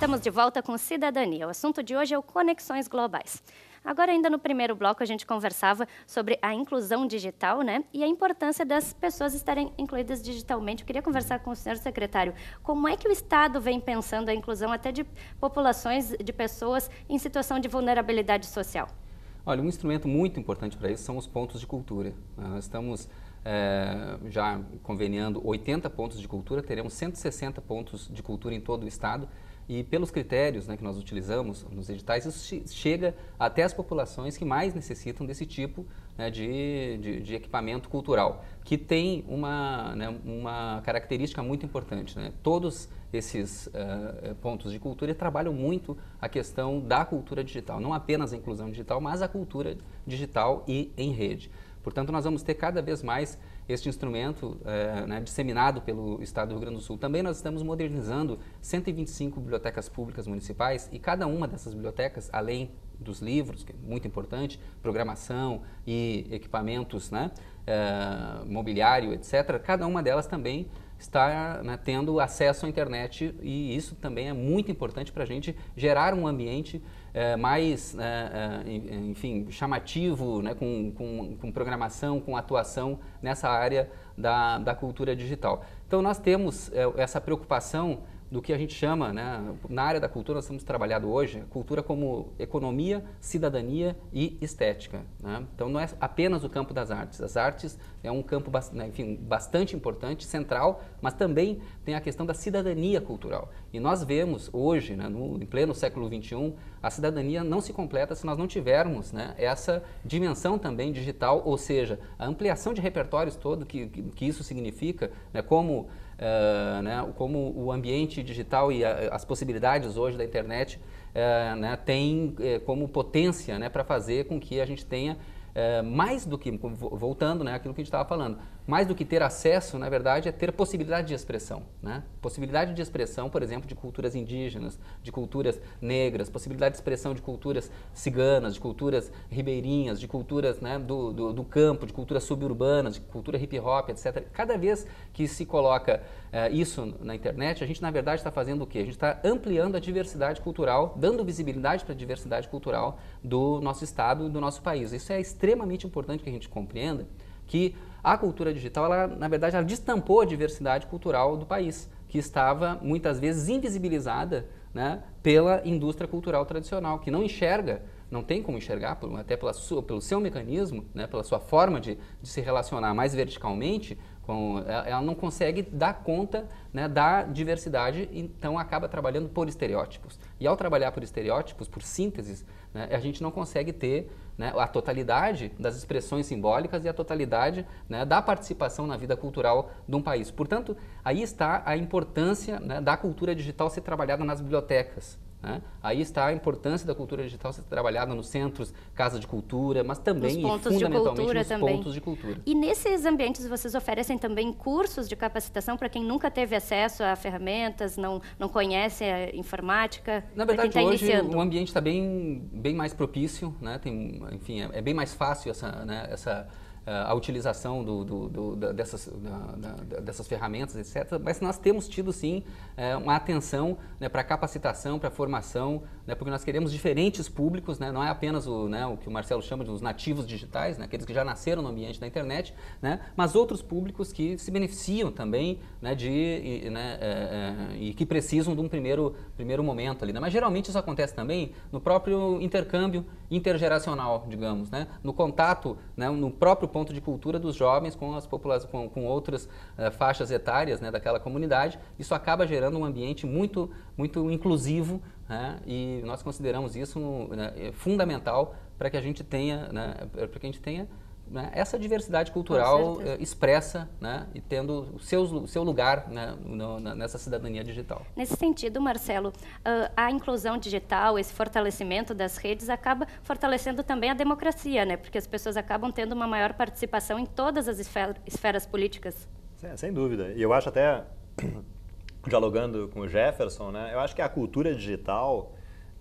Estamos de volta com Cidadania. O assunto de hoje é o Conexões Globais. Agora, ainda no primeiro bloco, a gente conversava sobre a inclusão digital né, e a importância das pessoas estarem incluídas digitalmente. Eu queria conversar com o senhor secretário. Como é que o Estado vem pensando a inclusão até de populações, de pessoas em situação de vulnerabilidade social? Olha, um instrumento muito importante para isso são os pontos de cultura. Ah, nós estamos é, já conveniando 80 pontos de cultura, teremos 160 pontos de cultura em todo o Estado e pelos critérios né, que nós utilizamos nos editais, isso chega até as populações que mais necessitam desse tipo né, de, de, de, equipamento cultural, que tem uma, né, uma característica muito importante. Né. Todos esses uh, pontos de cultura trabalham muito a questão da cultura digital, não apenas a inclusão digital, mas a cultura digital e em rede. Portanto, nós vamos ter cada vez mais este instrumento é, né, disseminado pelo Estado do Rio Grande do Sul. Também nós estamos modernizando 125 bibliotecas públicas municipais e cada uma dessas bibliotecas, além dos livros, que é muito importante, programação e equipamentos, né, é, mobiliário, etc., cada uma delas também está né, tendo acesso à internet e isso também é muito importante para a gente gerar um ambiente é, mais, é, é, enfim, chamativo, né, com, com, com, programação, com atuação nessa área da, da cultura digital. Então nós temos essa preocupação do que a gente chama, né, na área da cultura, nós estamos trabalhando hoje cultura como economia, cidadania e estética. Né? Então, não é apenas o campo das artes. As artes é um campo né, enfim, bastante importante, central, mas também tem a questão da cidadania cultural. E nós vemos hoje, né, no, em pleno século XXI, a cidadania não se completa se nós não tivermos né, essa dimensão também digital, ou seja, a ampliação de repertórios todo que, que, que isso significa, né, como uh, né, como o ambiente digital e a, as possibilidades hoje da internet uh, né, tem uh, como potência né, para fazer com que a gente tenha mais do que, voltando né, aquilo que a gente estava falando, mais do que ter acesso, na verdade, é ter possibilidade de expressão. Né? Possibilidade de expressão, por exemplo, de culturas indígenas, de culturas negras, possibilidade de expressão de culturas ciganas, de culturas ribeirinhas, de culturas né, do, do, do, campo, de culturas suburbanas, de cultura hip hop, etc. Cada vez que se coloca eh, isso na internet, a gente, na verdade, está fazendo o quê? A gente está ampliando a diversidade cultural, dando visibilidade para a diversidade cultural do nosso estado, do nosso país. Isso é extremamente importante que a gente compreenda que a cultura digital, ela, na verdade, ela destampou a diversidade cultural do país, que estava muitas vezes invisibilizada né, pela indústria cultural tradicional, que não enxerga, não tem como enxergar, até pela sua, pelo seu mecanismo, né, pela sua forma de, de se relacionar mais verticalmente, é, ela não consegue dar conta né, da diversidade, então acaba trabalhando por estereótipos. E ao trabalhar por estereótipos, por sínteses, né, a gente não consegue ter né, a totalidade das expressões simbólicas e a totalidade né, da participação na vida cultural de um país. Portanto, aí está a importância né, da cultura digital ser trabalhada nas bibliotecas. Né? Aí está a importância da cultura digital ser trabalhada nos centros, casa de cultura, mas também nos pontos e fundamentalmente de cultura nos também. pontos de cultura. E nesses ambientes vocês oferecem também cursos de capacitação para quem nunca teve acesso a ferramentas, não, não conhece a informática? Na verdade, tá hoje iniciando. o ambiente está bem, bem mais propício, né? Tem, enfim, é, é, bem mais fácil essa, né, essa eh, a utilização do, do, do, dessas, dessas ferramentas, etc. Mas nós temos tido sim eh, uma atenção né, para capacitação, para formação, né, porque nós queremos diferentes públicos, né, não é apenas o, né, o, que o Marcelo chama de os nativos digitais, né, aqueles que já nasceram no ambiente da internet, né, mas outros públicos que se beneficiam também de, e, é, é, e, que precisam de um primeiro, primeiro momento ali. Mas geralmente isso acontece também no próprio intercâmbio intergeracional, digamos, no contato, no próprio ponto ponto de cultura dos jovens com as populações, com, com outras uh, faixas etárias né, daquela comunidade. Isso acaba gerando um ambiente muito, muito inclusivo né, e nós consideramos isso né, fundamental para que a gente tenha, né, para que a gente tenha né, essa diversidade cultural eh, expressa né, e tendo o seu, seu lugar né, no, na, nessa cidadania digital. Nesse sentido, Marcelo, ah, a inclusão digital, esse fortalecimento das redes acaba fortalecendo também a democracia, né, porque as pessoas acabam tendo uma maior participação em todas as esfer esferas políticas. Sem, sem dúvida. E eu acho até, dialogando com o Jefferson, né, eu acho que a cultura digital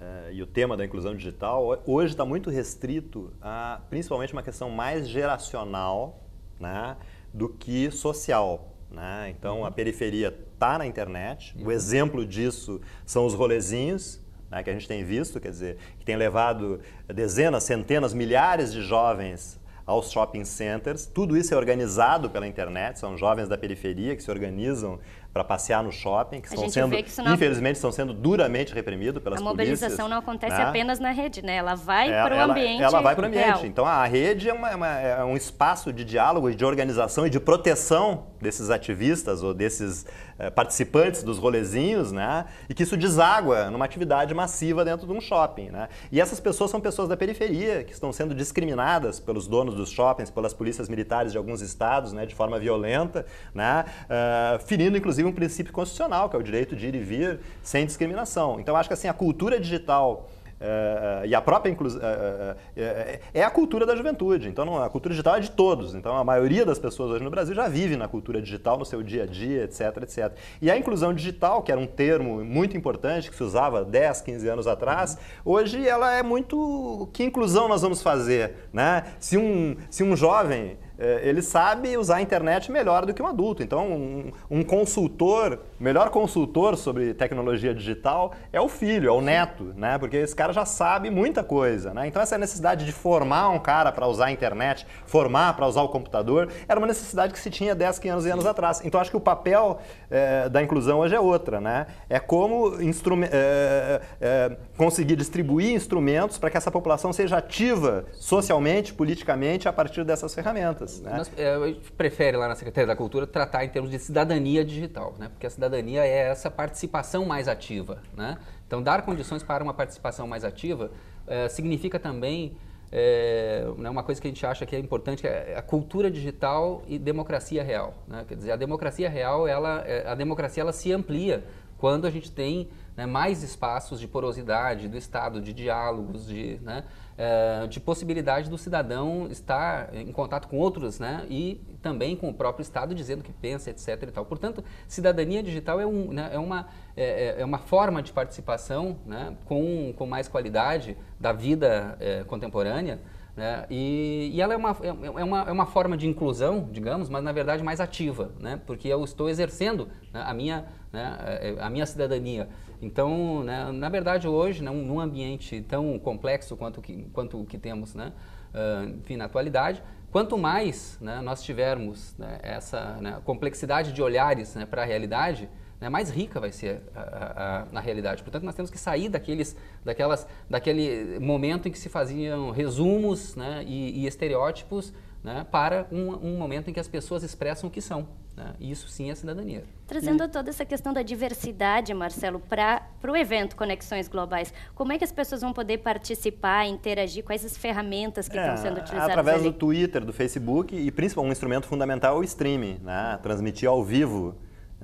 eh, e o tema da inclusão digital hoje está muito restrito a principalmente uma questão mais geracional né, do que social. Né? Então uhum. a periferia está na internet, uhum. o exemplo disso são os rolezinhos né, que a gente tem visto, quer dizer, que tem levado dezenas, centenas, milhares de jovens aos shopping centers. Tudo isso é organizado pela internet, são jovens da periferia que se organizam para passear no shopping, que a estão sendo, que não... infelizmente, estão sendo duramente reprimidos pelas polícias. A mobilização polícias, não acontece né? apenas na rede, né? Ela vai é, para o ambiente Ela vai para o ambiente. Real. Então, a rede é, uma, é uma, é, um espaço de diálogo e de organização e de proteção desses ativistas ou desses eh, participantes dos rolezinhos, né? E que isso deságua numa atividade massiva dentro de um shopping, né? E essas pessoas são pessoas da periferia, que estão sendo discriminadas pelos donos dos shoppings, pelas polícias militares de alguns estados, né? De forma violenta, né? Uh, ferindo, inclusive, inclusive um princípio constitucional, que é o direito de ir e vir sem discriminação. Então, acho que assim, a cultura digital eh, eh, e a própria inclusão. Eh, é, é a cultura da juventude. Então, a cultura digital é de todos. Então, a maioria das pessoas hoje no Brasil já vive na cultura digital, no seu dia a dia, etc, etc. E a inclusão digital, que era um termo muito importante, que se usava 10, 15 anos atrás, hoje ela é muito. Que inclusão nós vamos fazer? Né? Se, um, se um jovem é, ele sabe usar a internet melhor do que um adulto. Então, um, um, consultor, melhor consultor sobre tecnologia digital é o filho, é o neto, né? Porque esse cara já sabe muita coisa, né? Então, essa necessidade de formar um cara para usar a internet, formar para usar o computador, era uma necessidade que se tinha 10, 15 anos atrás. Então, acho que o papel é, da inclusão hoje é outra, né? É como é, é, conseguir distribuir instrumentos para que essa população seja ativa socialmente, politicamente, a partir dessas ferramentas metas. Né? Mas, é, a gente prefere lá na Secretaria da Cultura tratar em termos de cidadania digital, né? porque a cidadania é essa participação mais ativa. Né? Então, dar condições para uma participação mais ativa é, significa também é, né, uma coisa que a gente acha que é importante, é a cultura digital e democracia real. Né? Quer dizer, a democracia real, ela, é, a democracia ela se amplia quando a gente tem né, mais espaços de porosidade do Estado, de diálogos, de, né, é, de possibilidade do cidadão estar em contato com outros né, e também com o próprio Estado dizendo o que pensa, etc. E tal. Portanto, cidadania digital é, um, né, é, uma, é, é, é, uma forma de participação né, com, com mais qualidade da vida eh, contemporânea né? E, e, ela é uma, é, é, uma, é uma forma de inclusão, digamos, mas na verdade mais ativa, né? porque eu estou exercendo né, a, minha, né, é, é, a minha cidadania. Então, né, na verdade, hoje, né, num ambiente tão complexo quanto que, quanto que temos né, ah, enfim, na atualidade, quanto mais né, nós tivermos né, essa né, complexidade de olhares né, para a realidade, né, mais rica vai ser a, a, a, realidade. Portanto, nós temos que sair daqueles, daquelas, daquele momento em que se faziam resumos né, e, e, estereótipos né, para um, um momento em que as pessoas expressam o que são. Né? Isso sim é cidadania. Trazendo né? toda essa questão da diversidade, Marcelo, para o evento Conexões Globais, como é que as pessoas vão poder participar, interagir? Quais as ferramentas que é, estão sendo utilizadas? Através ali? do Twitter, do Facebook e, principalmente, um instrumento fundamental é o streaming, né? transmitir ao vivo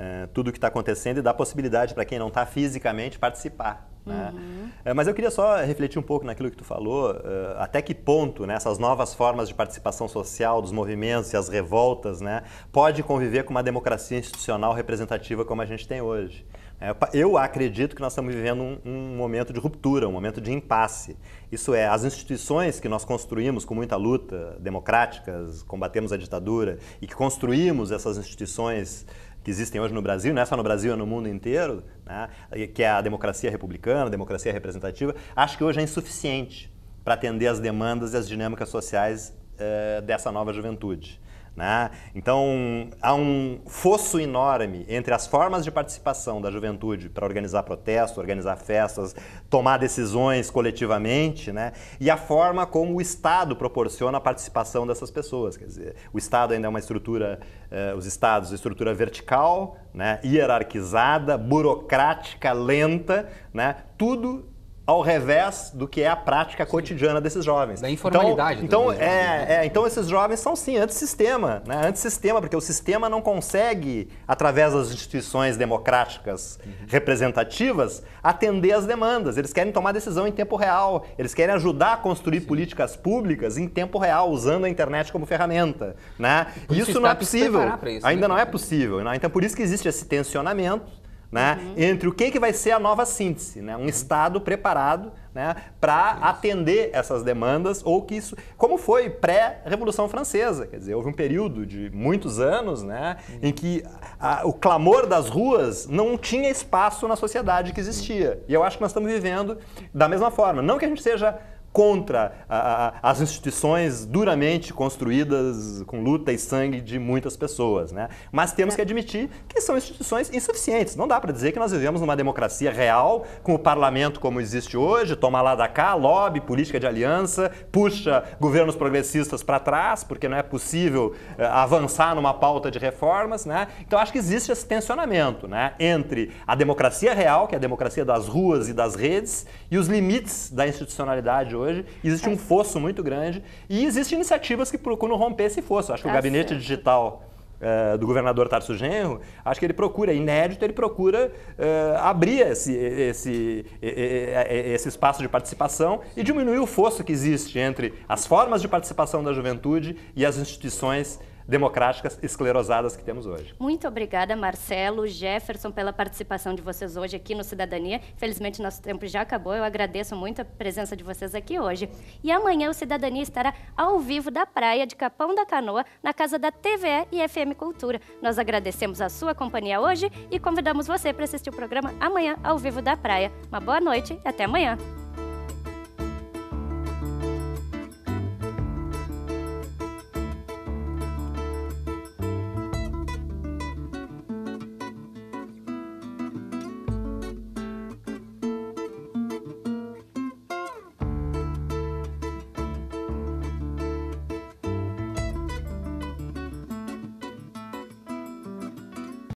é, tudo o que está acontecendo e dá possibilidade para quem não está fisicamente participar. Né? Uhum. É, mas eu queria só refletir um pouco naquilo que tu falou, uh, até que ponto né, essas novas formas de participação social, dos movimentos e as revoltas, né, pode conviver com uma democracia institucional representativa como a gente tem hoje. É, eu acredito que nós estamos vivendo um, um, momento de ruptura, um momento de impasse. Isso é, as instituições que nós construímos com muita luta, democráticas, combatemos a ditadura e que construímos essas instituições que existem hoje no Brasil, não é só no Brasil, é no mundo inteiro, né? que é a democracia republicana, a democracia representativa, acho que hoje é insuficiente para atender as demandas e as dinâmicas sociais eh, dessa nova juventude. Né? Então, há um fosso enorme entre as formas de participação da juventude para organizar protestos, organizar festas, tomar decisões coletivamente, né? e a forma como o Estado proporciona a participação dessas pessoas. Quer dizer, o Estado ainda é uma estrutura, eh, os Estados, estrutura vertical, né? hierarquizada, burocrática, lenta, né? tudo ao revés do que é a prática sim. cotidiana desses jovens. Da informalidade. Então, então, né? é, é, então esses jovens são sim antissistema, né? antissistema, porque o sistema não consegue, através das instituições democráticas uhum. representativas, atender às demandas. Eles querem tomar decisão em tempo real, eles querem ajudar a construir sim. políticas públicas em tempo real, usando a internet como ferramenta. Né? Isso, não é possível. Isso, Ainda né? não é possível. Né? Então por isso que existe esse tensionamento né? Uhum. Entre o que, que vai ser a nova síntese, né? Um Estado preparado né, para atender essas demandas ou que isso, como foi pré-revolução francesa, quer dizer, houve um período de muitos anos, né, uhum. em que a, o clamor das ruas não tinha espaço na sociedade que existia. E eu acho que nós estamos vivendo da mesma forma, não que a gente seja contra a, a, as instituições duramente construídas com luta e sangue de muitas pessoas. Né? Mas temos que é. admitir que são instituições insuficientes. Não dá para dizer que nós vivemos numa democracia real, com o parlamento como existe hoje, toma lá da cá, lobby, política de aliança, puxa governos progressistas para trás, porque não é possível eh, avançar numa pauta de reformas. Né? Então acho que existe esse tensionamento né? entre a democracia real, que é a democracia das ruas e das redes, e os limites da institucionalidade hoje, existe é. um fosso muito grande e existem iniciativas que procuram romper esse fosso. Acho que o tá gabinete certo. digital Uh, do governador Tarso Genro, acho que ele procura, é inédito, ele procura uh, abrir esse, esse, esse espaço de participação e diminuir o fosso que existe entre as formas de participação da juventude e as instituições democráticas esclerosadas que temos hoje. Muito obrigada, Marcelo, Jefferson, pela participação de vocês hoje aqui no Cidadania. Felizmente, nosso tempo já acabou. Eu agradeço muito a presença de vocês aqui hoje. E amanhã o Cidadania estará ao vivo da praia de Capão da Canoa, na casa da TVE e FM Cultura. Nós agradecemos a sua companhia hoje e convidamos você para assistir o programa amanhã ao vivo da praia. Uma boa noite e até amanhã.